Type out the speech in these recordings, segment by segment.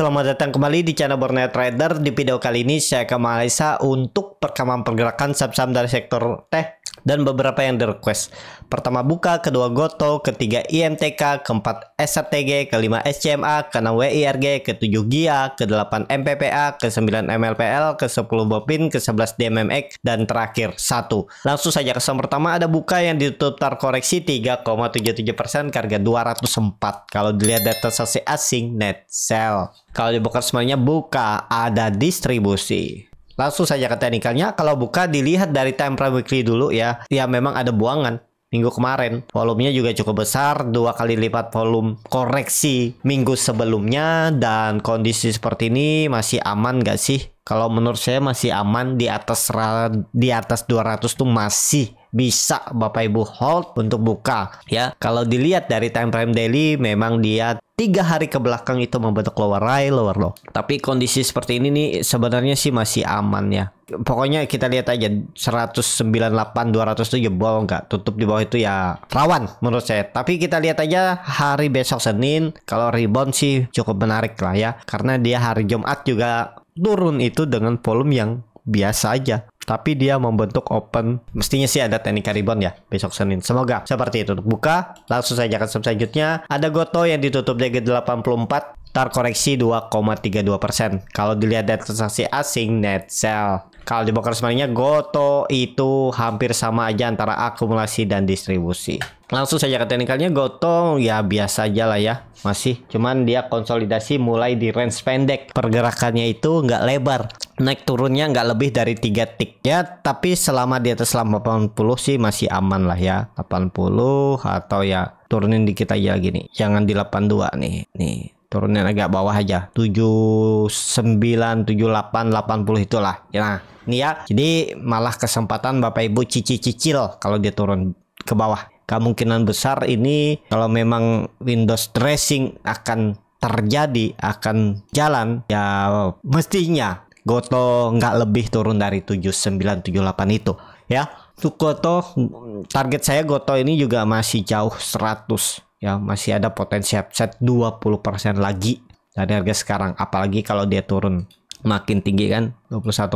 Selamat datang kembali di channel Borneo Trader. Di video kali ini saya akan menganalisa untuk perkembangan pergerakan saham-saham dari sektor teh dan beberapa yang direquest. Pertama Buka, kedua Goto, ketiga IMTK, keempat SRTG, kelima SCMA, keenam WIRG, ketujuh GIA, kedelapan MPPA, kesembilan MLPL, ke sepuluh Bopin, ke sebelas DMMX, dan terakhir satu. Langsung saja kesan pertama ada Buka yang ditutup koreksi 3,77% harga 204 kalau dilihat data sasi asing net sell. Kalau dibuka semuanya Buka ada distribusi. Langsung saja ke teknikalnya, kalau buka dilihat dari time frame weekly dulu ya. Ya memang ada buangan minggu kemarin. Volumenya juga cukup besar, dua kali lipat volume koreksi minggu sebelumnya dan kondisi seperti ini masih aman gak sih? Kalau menurut saya masih aman di atas di atas 200 tuh masih bisa Bapak Ibu hold untuk buka ya. Kalau dilihat dari time frame daily memang dia tiga hari ke belakang itu membentuk lower high, lower low. Tapi kondisi seperti ini nih sebenarnya sih masih aman ya. Pokoknya kita lihat aja 198 200 itu jebol nggak tutup di bawah itu ya rawan menurut saya. Tapi kita lihat aja hari besok Senin kalau rebound sih cukup menarik lah ya karena dia hari Jumat juga turun itu dengan volume yang biasa aja tapi dia membentuk open. Mestinya sih ada teknik ribbon ya besok Senin. Semoga seperti itu. Buka, langsung saja ke selanjutnya. Ada Goto yang ditutup jaga 84 terkoreksi 2,32 persen. Kalau dilihat dari transaksi asing net sell. Kalau di broker sebenarnya Goto itu hampir sama aja antara akumulasi dan distribusi. Langsung saja ke teknikalnya Goto ya biasa aja lah ya masih cuman dia konsolidasi mulai di range pendek pergerakannya itu nggak lebar naik turunnya nggak lebih dari tiga tik ya tapi selama di atas 80 sih masih aman lah ya 80 atau ya turunin dikit aja gini jangan di 82 nih nih turunin agak bawah aja 79 78 80 itulah ya nah ini ya jadi malah kesempatan Bapak Ibu cici-cicil kalau dia turun ke bawah kemungkinan besar ini kalau memang Windows dressing akan terjadi akan jalan ya mestinya Goto nggak lebih turun dari 7978 itu ya Goto target saya Goto ini juga masih jauh 100 ya masih ada potensi upset 20% lagi dari harga sekarang apalagi kalau dia turun makin tinggi kan 21%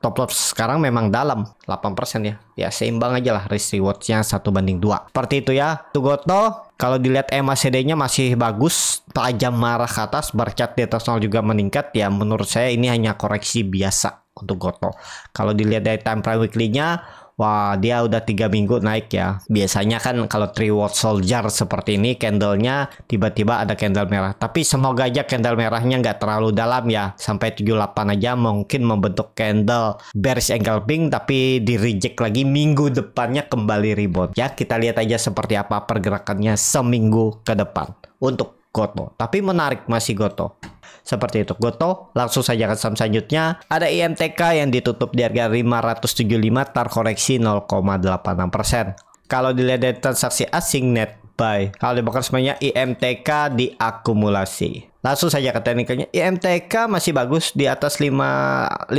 top loss sekarang memang dalam 8% ya ya seimbang aja lah risk rewardnya satu banding dua seperti itu ya Tugoto kalau dilihat MACD nya masih bagus tajam marah ke atas bercat di atas nol juga meningkat ya menurut saya ini hanya koreksi biasa untuk Goto kalau dilihat dari time frame weekly nya Wah, dia udah tiga minggu naik ya. Biasanya kan kalau three watt soldier seperti ini candlenya tiba-tiba ada candle merah. Tapi semoga aja candle merahnya nggak terlalu dalam ya. Sampai 78 aja mungkin membentuk candle bearish engulfing. tapi di reject lagi minggu depannya kembali rebound. Ya, kita lihat aja seperti apa pergerakannya seminggu ke depan untuk Goto. Tapi menarik masih Goto. Seperti itu. Goto langsung saja ke saham selanjutnya. Ada IMTK yang ditutup di harga 575 terkoreksi 0,86%. Kalau dilihat dari transaksi asing net buy, kalau dibakar semuanya IMTK diakumulasi. Langsung saja ke teknikalnya. IMTK masih bagus di atas 550,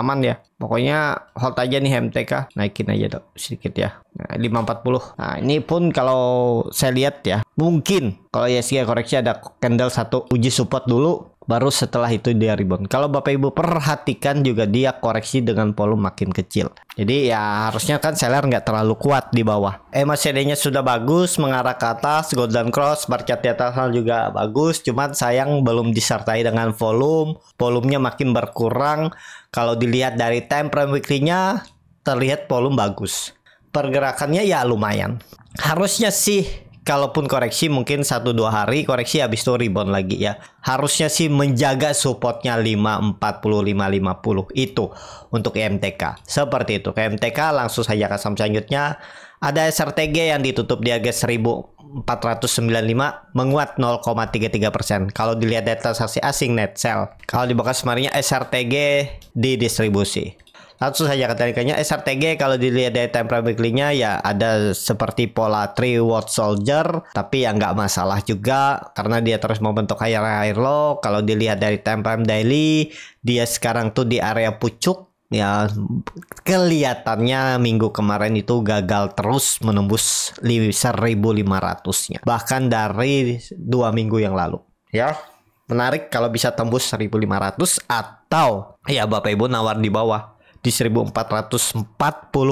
aman ya. Pokoknya hold aja nih IMTK, naikin aja dok sedikit ya. Nah, 540. Nah, ini pun kalau saya lihat ya, mungkin kalau ya ISG koreksi ada candle satu uji support dulu baru setelah itu dia rebound. Kalau Bapak Ibu perhatikan juga dia koreksi dengan volume makin kecil. Jadi ya harusnya kan seller nggak terlalu kuat di bawah. Eh, MACD-nya sudah bagus, mengarah ke atas, golden cross, bar chart di atas juga bagus. Cuman sayang belum disertai dengan volume, volumenya makin berkurang. Kalau dilihat dari time frame weekly-nya terlihat volume bagus. Pergerakannya ya lumayan. Harusnya sih kalaupun koreksi mungkin satu dua hari koreksi habis itu rebound lagi ya. Harusnya sih menjaga supportnya 540 550 itu untuk MTK. Seperti itu. Ke MTK langsung saja ke saham selanjutnya. Ada SRTG yang ditutup di harga 1495 menguat 0,33 persen. Kalau dilihat data saksi asing net sell. Kalau dibuka semarinya SRTG SRTG didistribusi atau saja ketertarikannya eh, SRTG kalau dilihat dari time weekly-nya ya ada seperti pola three World soldier tapi ya nggak masalah juga karena dia terus membentuk air air lo. kalau dilihat dari time frame daily dia sekarang tuh di area pucuk ya kelihatannya minggu kemarin itu gagal terus menembus 1500 nya bahkan dari dua minggu yang lalu ya menarik kalau bisa tembus 1500 atau ya Bapak Ibu nawar di bawah di 1440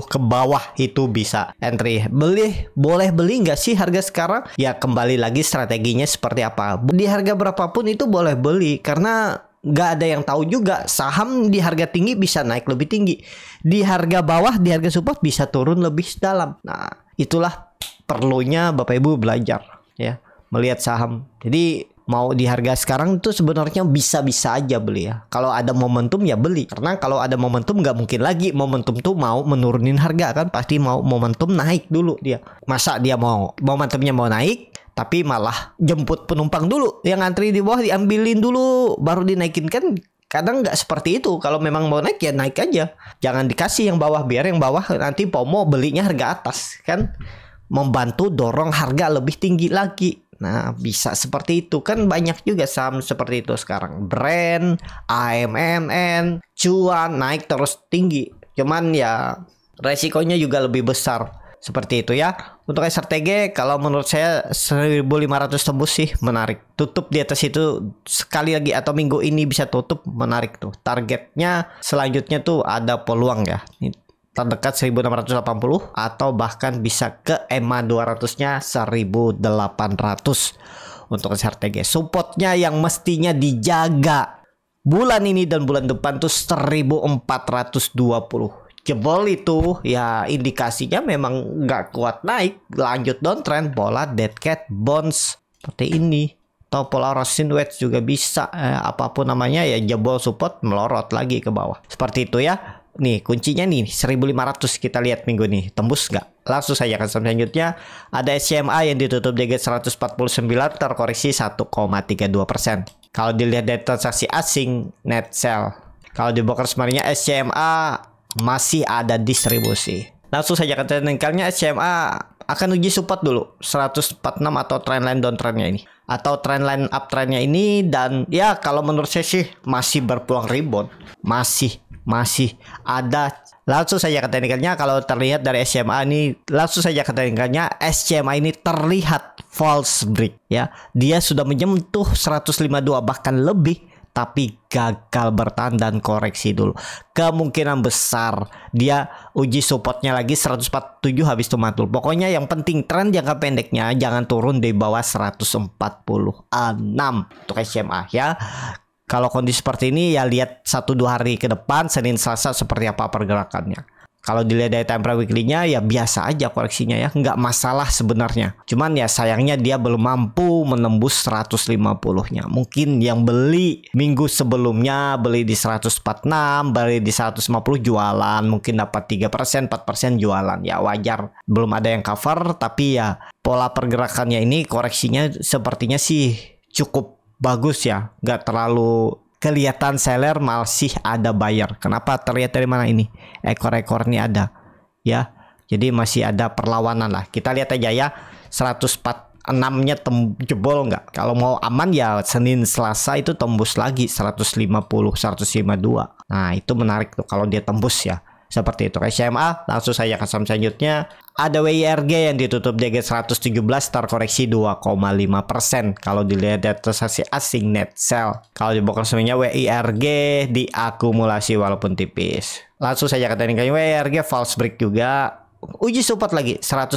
ke bawah itu bisa entry beli boleh beli nggak sih harga sekarang ya kembali lagi strateginya seperti apa di harga berapapun itu boleh beli karena nggak ada yang tahu juga saham di harga tinggi bisa naik lebih tinggi di harga bawah di harga support bisa turun lebih dalam nah itulah perlunya bapak ibu belajar ya melihat saham jadi mau di harga sekarang itu sebenarnya bisa-bisa aja beli ya. Kalau ada momentum ya beli. Karena kalau ada momentum nggak mungkin lagi momentum tuh mau menurunin harga kan pasti mau momentum naik dulu dia. Masa dia mau momentumnya mau naik tapi malah jemput penumpang dulu yang antri di bawah diambilin dulu baru dinaikin kan kadang nggak seperti itu kalau memang mau naik ya naik aja jangan dikasih yang bawah biar yang bawah nanti pomo belinya harga atas kan membantu dorong harga lebih tinggi lagi Nah, bisa seperti itu kan banyak juga saham seperti itu sekarang. Brand, AMMN, cuan naik terus tinggi. Cuman ya resikonya juga lebih besar. Seperti itu ya. Untuk SRTG kalau menurut saya 1500 tembus sih menarik. Tutup di atas itu sekali lagi atau minggu ini bisa tutup menarik tuh. Targetnya selanjutnya tuh ada peluang ya terdekat 1680 atau bahkan bisa ke EMA 200-nya 1800 untuk SRTG. Supportnya yang mestinya dijaga bulan ini dan bulan depan tuh 1420. Jebol itu ya indikasinya memang nggak kuat naik, lanjut downtrend pola dead cat bonds seperti ini atau pola rosin wedge juga bisa eh, apapun namanya ya jebol support melorot lagi ke bawah seperti itu ya Nih kuncinya nih 1500 kita lihat minggu ini tembus nggak? Langsung saja ke selanjutnya ada SCMA yang ditutup di 149 terkoreksi 1,32 persen. Kalau dilihat dari transaksi asing net sell, kalau di broker sebenarnya SCMA masih ada distribusi. Langsung saja ke nengkalnya SCMA akan uji support dulu 146 atau trendline downtrendnya ini atau trendline uptrendnya ini dan ya kalau menurut saya sih masih berpeluang rebound masih masih ada langsung saja ke teknikalnya kalau terlihat dari SMA ini langsung saja ke teknikalnya SMA ini terlihat false break ya dia sudah menyentuh 152 bahkan lebih tapi gagal bertahan dan koreksi dulu. Kemungkinan besar dia uji supportnya lagi 147 habis itu matul. Pokoknya yang penting tren jangka pendeknya jangan turun di bawah 146 untuk SMA ya. Kalau kondisi seperti ini ya lihat satu dua hari ke depan Senin Selasa seperti apa pergerakannya. Kalau dilihat dari time frame weekly-nya ya biasa aja koreksinya ya, nggak masalah sebenarnya. Cuman ya sayangnya dia belum mampu menembus 150-nya. Mungkin yang beli minggu sebelumnya beli di 146, beli di 150 jualan, mungkin dapat 3%, 4% jualan. Ya wajar, belum ada yang cover tapi ya pola pergerakannya ini koreksinya sepertinya sih cukup bagus ya, nggak terlalu kelihatan seller masih ada buyer. Kenapa terlihat dari mana ini? Ekor-ekor ini ada. Ya. Jadi masih ada perlawanan lah. Kita lihat aja ya 146-nya jebol nggak? Kalau mau aman ya Senin Selasa itu tembus lagi 150 152. Nah, itu menarik tuh kalau dia tembus ya. Seperti itu ke SMA, langsung saya ke saham selanjutnya. Ada WIRG yang ditutup DG 117 terkoreksi 2,5% kalau dilihat dari transaksi asing net sell. Kalau di broker semuanya WIRG diakumulasi walaupun tipis. Langsung saya katakan kayak WIRG false break juga uji support lagi 110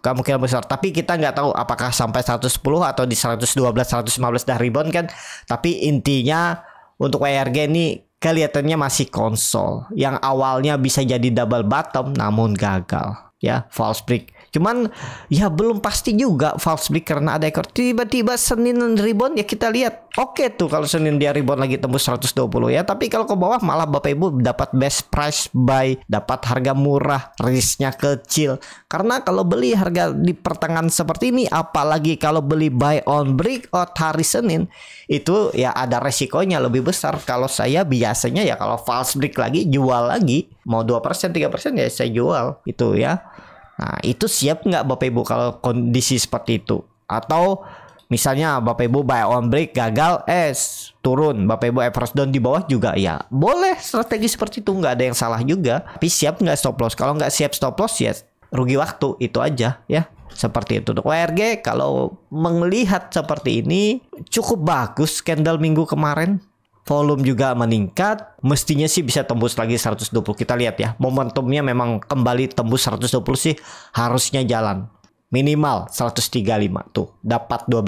kemungkinan besar tapi kita nggak tahu apakah sampai 110 atau di 112 115 dah rebound kan tapi intinya untuk WRG ini kelihatannya masih konsol yang awalnya bisa jadi double bottom namun gagal ya false break Cuman ya belum pasti juga false break karena ada ekor tiba-tiba Senin rebound ya kita lihat. Oke okay tuh kalau Senin dia rebound lagi tembus 120 ya. Tapi kalau ke bawah malah Bapak Ibu dapat best price buy, dapat harga murah, risknya kecil. Karena kalau beli harga di pertengahan seperti ini apalagi kalau beli buy on break breakout hari Senin itu ya ada resikonya lebih besar. Kalau saya biasanya ya kalau false break lagi jual lagi mau 2% 3% ya saya jual itu ya. Nah, itu siap nggak Bapak Ibu kalau kondisi seperti itu? Atau misalnya Bapak Ibu buy on break gagal, eh turun, Bapak Ibu average down di bawah juga ya. Boleh strategi seperti itu nggak ada yang salah juga. Tapi siap nggak stop loss? Kalau nggak siap stop loss ya rugi waktu itu aja ya. Seperti itu untuk WRG kalau melihat seperti ini cukup bagus candle minggu kemarin volume juga meningkat, mestinya sih bisa tembus lagi 120. Kita lihat ya, momentumnya memang kembali tembus 120 sih harusnya jalan. Minimal 135 tuh, dapat 12%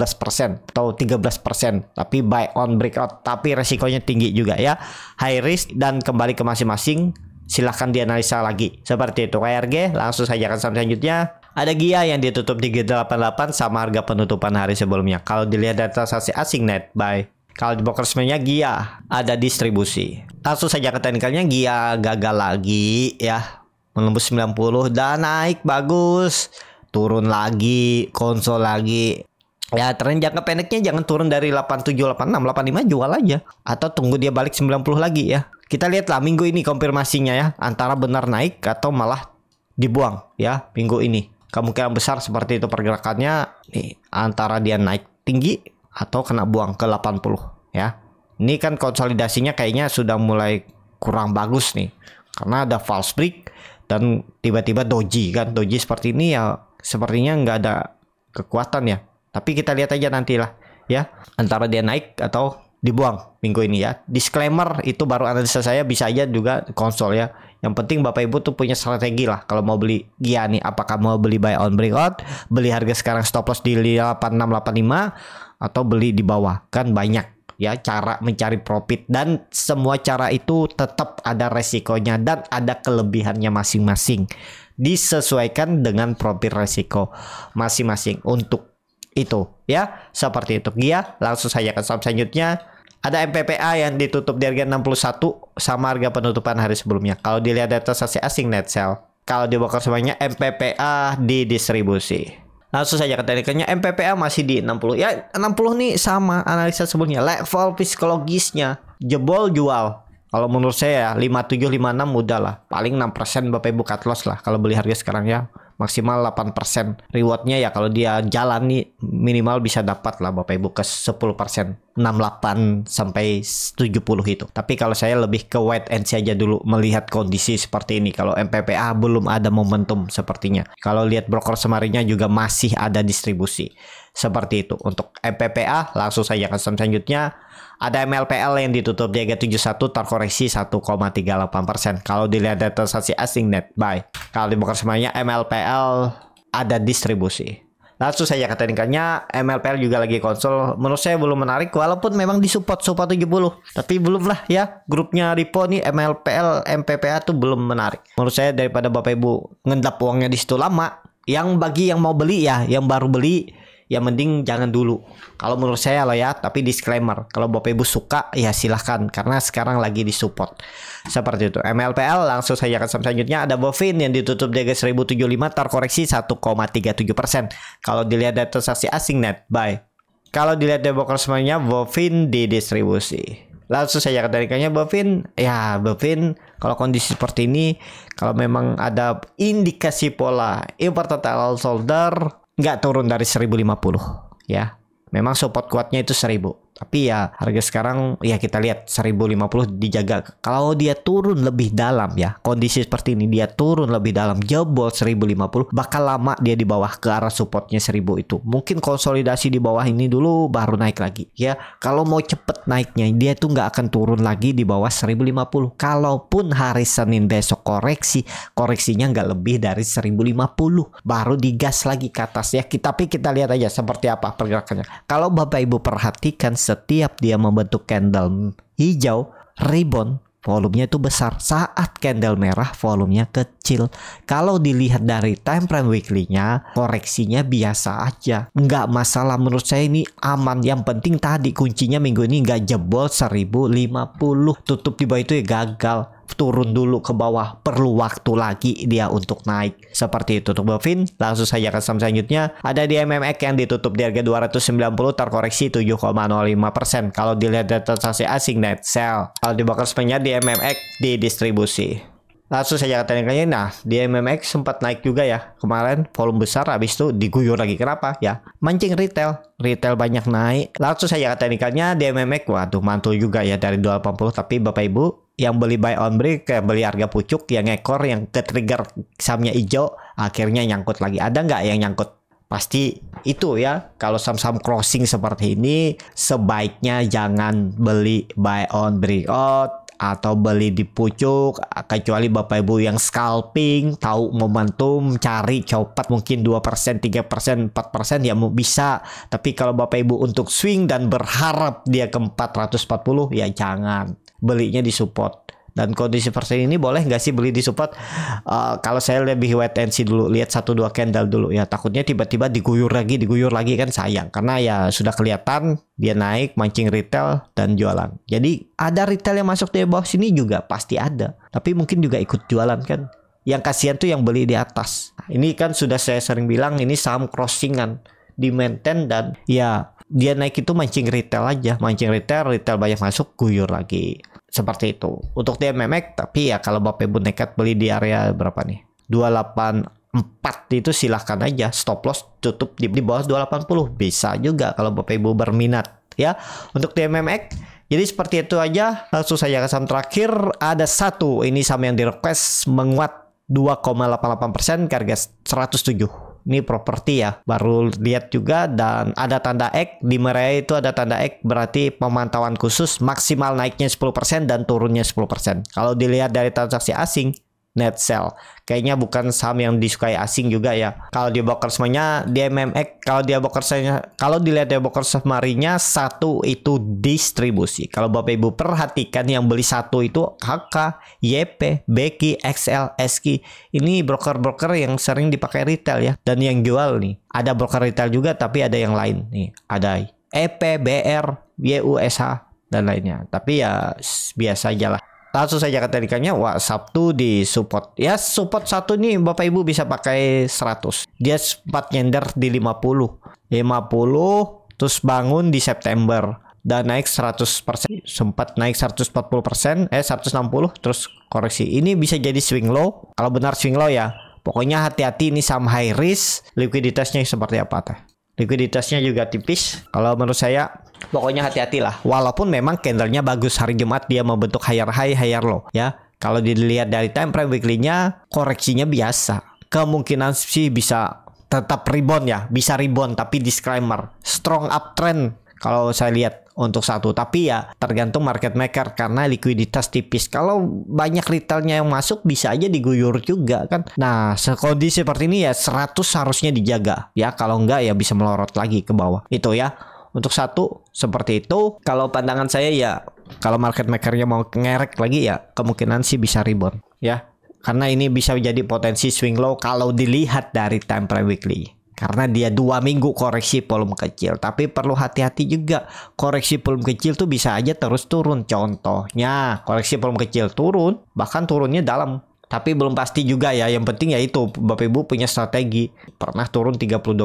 atau 13%, tapi buy on breakout, tapi resikonya tinggi juga ya. High risk dan kembali ke masing-masing, silahkan dianalisa lagi. Seperti itu, KRG, langsung saja ke saham selanjutnya. Ada GIA yang ditutup 388 sama harga penutupan hari sebelumnya. Kalau dilihat dari transaksi asing net, buy. Kalau di bokersmenya Gia ada distribusi. Langsung saja ke teknikalnya Gia gagal lagi ya. Menembus 90 dan naik bagus. Turun lagi, konsol lagi. Ya tren jangka pendeknya jangan turun dari 87, 86, 85 jual aja. Atau tunggu dia balik 90 lagi ya. Kita lihatlah minggu ini konfirmasinya ya. Antara benar naik atau malah dibuang ya minggu ini. Kemungkinan besar seperti itu pergerakannya. Nih antara dia naik tinggi atau kena buang ke 80 ya. Ini kan konsolidasinya kayaknya sudah mulai kurang bagus nih. Karena ada false break dan tiba-tiba doji kan. Doji seperti ini ya sepertinya nggak ada kekuatan ya. Tapi kita lihat aja nantilah ya antara dia naik atau dibuang minggu ini ya. Disclaimer itu baru analisa saya bisa aja juga konsol ya. Yang penting Bapak Ibu tuh punya strategi lah kalau mau beli Giani apakah mau beli buy on breakout, beli harga sekarang stop loss di 8685 atau beli di bawah. Kan banyak ya cara mencari profit dan semua cara itu tetap ada resikonya dan ada kelebihannya masing-masing. Disesuaikan dengan profit resiko masing-masing untuk itu ya seperti itu Gia langsung saja ke saham selanjutnya ada MPPA yang ditutup di harga 61 sama harga penutupan hari sebelumnya kalau dilihat data sasi asing net sell kalau dibongkar semuanya MPPA di distribusi. langsung saja ke teknikalnya MPPA masih di 60 ya 60 nih sama analisa sebelumnya level psikologisnya jebol jual kalau menurut saya ya 5756 udah lah paling 6% Bapak Ibu cut loss lah kalau beli harga sekarang ya maksimal 8% rewardnya ya kalau dia jalan nih minimal bisa dapat lah Bapak Ibu ke 10% 68 sampai 70 itu tapi kalau saya lebih ke wait and see aja dulu melihat kondisi seperti ini kalau MPPA belum ada momentum sepertinya kalau lihat broker semarinya juga masih ada distribusi seperti itu. Untuk MPPA langsung saja ke selanjutnya. Ada MLPL yang ditutup di 71 terkoreksi 1,38%. Kalau dilihat dari transaksi asing net buy. Kalau dibuka semuanya MLPL ada distribusi. Langsung saja ke teknikalnya MLPL juga lagi konsol. Menurut saya belum menarik walaupun memang disupport support 70. Tapi belum lah ya grupnya Ripo nih MLPL MPPA tuh belum menarik. Menurut saya daripada Bapak Ibu ngendap uangnya di situ lama. Yang bagi yang mau beli ya, yang baru beli ya mending jangan dulu. Kalau menurut saya loh ya, tapi disclaimer, kalau Bapak Ibu suka ya silahkan karena sekarang lagi disupport. Seperti itu. MLPL langsung saya akan selanjutnya ada Bovin yang ditutup di 1075 terkoreksi 1,37%. Kalau dilihat dari transaksi asing net buy. Kalau dilihat dari broker semuanya Bovin didistribusi. Langsung saya akan tarikannya Bovin. Ya, Bovin kalau kondisi seperti ini kalau memang ada indikasi pola important all solder nggak turun dari 1050 ya. Memang support kuatnya itu 1000. Tapi ya harga sekarang ya kita lihat 1050 dijaga. Kalau dia turun lebih dalam ya, kondisi seperti ini dia turun lebih dalam jebol 1050 bakal lama dia di bawah ke arah supportnya 1000 itu. Mungkin konsolidasi di bawah ini dulu baru naik lagi ya. Kalau mau cepet naiknya dia tuh nggak akan turun lagi di bawah 1050. Kalaupun hari Senin besok koreksi, koreksinya nggak lebih dari 1050 baru digas lagi ke atas ya. tapi kita lihat aja seperti apa pergerakannya. Kalau Bapak Ibu perhatikan setiap dia membentuk candle hijau, ribbon, volumenya itu besar. Saat candle merah, volumenya kecil. Kalau dilihat dari time frame weekly-nya, koreksinya biasa aja. Nggak masalah menurut saya ini aman. Yang penting tadi kuncinya minggu ini nggak jebol 1050. Tutup di bawah itu ya gagal turun dulu ke bawah perlu waktu lagi dia untuk naik seperti itu untuk Bovin langsung saja ke saham selanjutnya ada di MMX yang ditutup di harga 290 terkoreksi 7,05% kalau dilihat dari transaksi asing net sell kalau di broker semuanya di MMX di distribusi langsung saya ke teknikalnya. Nah, di MMX sempat naik juga ya kemarin volume besar habis itu diguyur lagi kenapa ya? Mancing retail, retail banyak naik. Langsung saja ke di MMX. Waduh, mantul juga ya dari 280 tapi Bapak Ibu yang beli buy on break kayak beli harga pucuk yang ekor yang ke trigger sahamnya hijau akhirnya nyangkut lagi ada nggak yang nyangkut pasti itu ya kalau saham-saham crossing seperti ini sebaiknya jangan beli buy on break breakout oh, atau beli di pucuk kecuali Bapak Ibu yang scalping tahu momentum cari copet mungkin 2%, 3%, 4% ya mau bisa tapi kalau Bapak Ibu untuk swing dan berharap dia ke 440 ya jangan belinya di support dan kondisi seperti ini boleh nggak sih beli di support? Uh, kalau saya lebih wait and see dulu, lihat satu dua candle dulu ya. Takutnya tiba-tiba diguyur lagi, diguyur lagi kan sayang. Karena ya sudah kelihatan dia naik, mancing retail dan jualan. Jadi ada retail yang masuk di bawah sini juga pasti ada. Tapi mungkin juga ikut jualan kan. Yang kasihan tuh yang beli di atas. Nah, ini kan sudah saya sering bilang ini saham crossingan di maintain dan ya dia naik itu mancing retail aja, mancing retail, retail banyak masuk, guyur lagi seperti itu. Untuk dia memek tapi ya kalau Bapak Ibu nekat beli di area berapa nih? 284 itu silahkan aja stop loss tutup di, di bawah 280 bisa juga kalau Bapak Ibu berminat ya. Untuk di MMX jadi seperti itu aja langsung saja ke terakhir ada satu ini saham yang di request menguat 2,88% harga 107 ini properti ya baru lihat juga dan ada tanda X di Meraya itu ada tanda X berarti pemantauan khusus maksimal naiknya 10% dan turunnya 10% kalau dilihat dari transaksi asing Netcell, Kayaknya bukan saham yang disukai asing juga ya. Kalau di semuanya di MMX, eh, kalau dia semuanya, kalau dilihat dia semarinya satu itu distribusi. Kalau Bapak Ibu perhatikan yang beli satu itu HK, YP, BK, XL, SK. Ini broker-broker yang sering dipakai retail ya dan yang jual nih. Ada broker retail juga tapi ada yang lain nih. Ada EP, BR, YUSH dan lainnya. Tapi ya biasa aja lah langsung saja ke telegramnya wah Sabtu di support ya support satu nih Bapak Ibu bisa pakai 100 dia sempat nyender di 50 50 terus bangun di September dan naik 100% sempat naik 140% eh 160 terus koreksi ini bisa jadi swing low kalau benar swing low ya pokoknya hati-hati ini saham high risk likuiditasnya seperti apa teh likuiditasnya juga tipis kalau menurut saya pokoknya hati hati lah. walaupun memang candlenya bagus hari Jumat dia membentuk higher high higher low ya kalau dilihat dari time frame weekly-nya koreksinya biasa kemungkinan sih bisa tetap rebound ya bisa rebound tapi disclaimer strong uptrend kalau saya lihat untuk satu tapi ya tergantung market maker karena likuiditas tipis kalau banyak retailnya yang masuk bisa aja diguyur juga kan nah sekondisi seperti ini ya 100 harusnya dijaga ya kalau enggak ya bisa melorot lagi ke bawah itu ya untuk satu seperti itu. Kalau pandangan saya ya kalau market makernya mau ngerek lagi ya kemungkinan sih bisa rebound ya. Karena ini bisa jadi potensi swing low kalau dilihat dari time frame weekly. Karena dia dua minggu koreksi volume kecil. Tapi perlu hati-hati juga. Koreksi volume kecil tuh bisa aja terus turun. Contohnya koreksi volume kecil turun. Bahkan turunnya dalam tapi belum pasti juga ya. Yang penting ya itu Bapak Ibu punya strategi. Pernah turun 32%.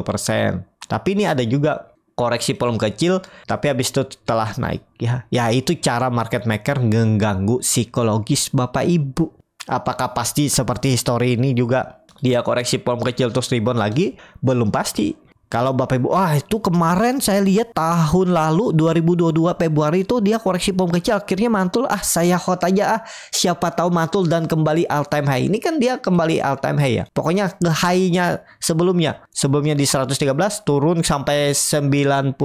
Tapi ini ada juga koreksi volume kecil tapi habis itu telah naik ya ya itu cara market maker mengganggu psikologis bapak ibu apakah pasti seperti histori ini juga dia koreksi volume kecil terus rebound lagi belum pasti kalau Bapak Ibu, wah itu kemarin saya lihat tahun lalu 2022 Februari itu dia koreksi pom kecil akhirnya mantul. Ah saya hot aja ah siapa tahu mantul dan kembali all time high. Ini kan dia kembali all time high ya. Pokoknya ke high-nya sebelumnya. Sebelumnya di 113 turun sampai 96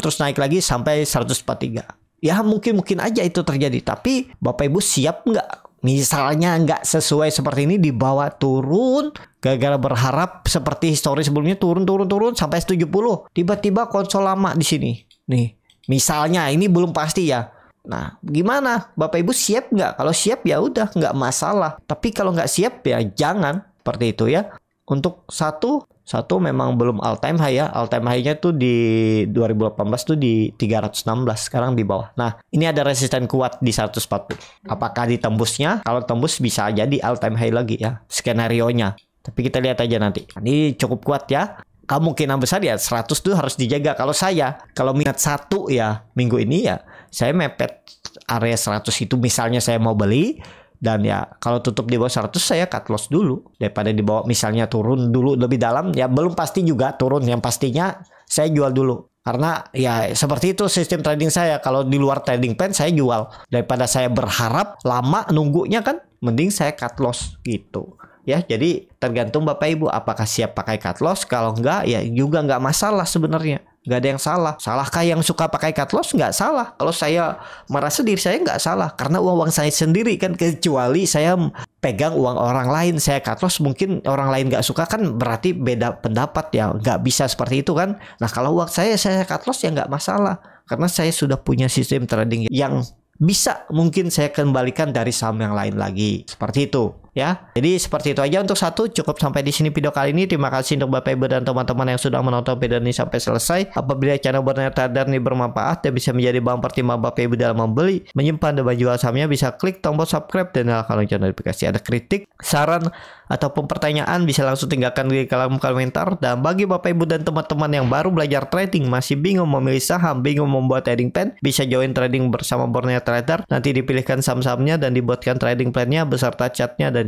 terus naik lagi sampai 143. Ya mungkin-mungkin aja itu terjadi. Tapi Bapak Ibu siap nggak misalnya nggak sesuai seperti ini dibawa turun gagal berharap seperti histori sebelumnya turun turun turun sampai 70 tiba-tiba konsol lama di sini nih misalnya ini belum pasti ya Nah, gimana? Bapak Ibu siap nggak? Kalau siap ya udah, nggak masalah. Tapi kalau nggak siap ya jangan. Seperti itu ya. Untuk satu, satu memang belum all time high ya. All time high-nya tuh di 2018 tuh di 316, sekarang di bawah. Nah, ini ada resisten kuat di 140. Hmm. Apakah ditembusnya? Kalau tembus bisa jadi all time high lagi ya skenario-nya. Tapi kita lihat aja nanti. Ini cukup kuat ya kemungkinan besar ya 100 tuh harus dijaga. Kalau saya, kalau minat satu ya minggu ini ya, saya mepet area 100 itu misalnya saya mau beli, dan ya kalau tutup di bawah 100 saya cut loss dulu daripada di bawah misalnya turun dulu lebih dalam ya belum pasti juga turun yang pastinya saya jual dulu karena ya seperti itu sistem trading saya kalau di luar trading plan saya jual daripada saya berharap lama nunggunya kan mending saya cut loss gitu ya jadi tergantung bapak ibu apakah siap pakai cut loss kalau enggak ya juga enggak masalah sebenarnya nggak ada yang salah. Salahkah yang suka pakai cut loss? Nggak salah. Kalau saya merasa diri saya nggak salah karena uang uang saya sendiri kan kecuali saya pegang uang orang lain saya cut loss mungkin orang lain nggak suka kan berarti beda pendapat ya nggak bisa seperti itu kan. Nah kalau uang saya saya cut loss ya nggak masalah karena saya sudah punya sistem trading yang bisa mungkin saya kembalikan dari saham yang lain lagi seperti itu ya. Jadi seperti itu aja untuk satu cukup sampai di sini video kali ini. Terima kasih untuk Bapak Ibu dan teman-teman yang sudah menonton video ini sampai selesai. Apabila channel bernyata dan ini bermanfaat dan bisa menjadi bahan pertimbangan Bapak Ibu dalam membeli, menyimpan dan menjual sahamnya bisa klik tombol subscribe dan nyalakan lonceng notifikasi. Ada kritik, saran ataupun pertanyaan bisa langsung tinggalkan di kolom komentar dan bagi Bapak Ibu dan teman-teman yang baru belajar trading masih bingung memilih saham, bingung membuat trading plan, bisa join trading bersama Borneo Trader. Nanti dipilihkan saham-sahamnya dan dibuatkan trading plan-nya beserta chat-nya dan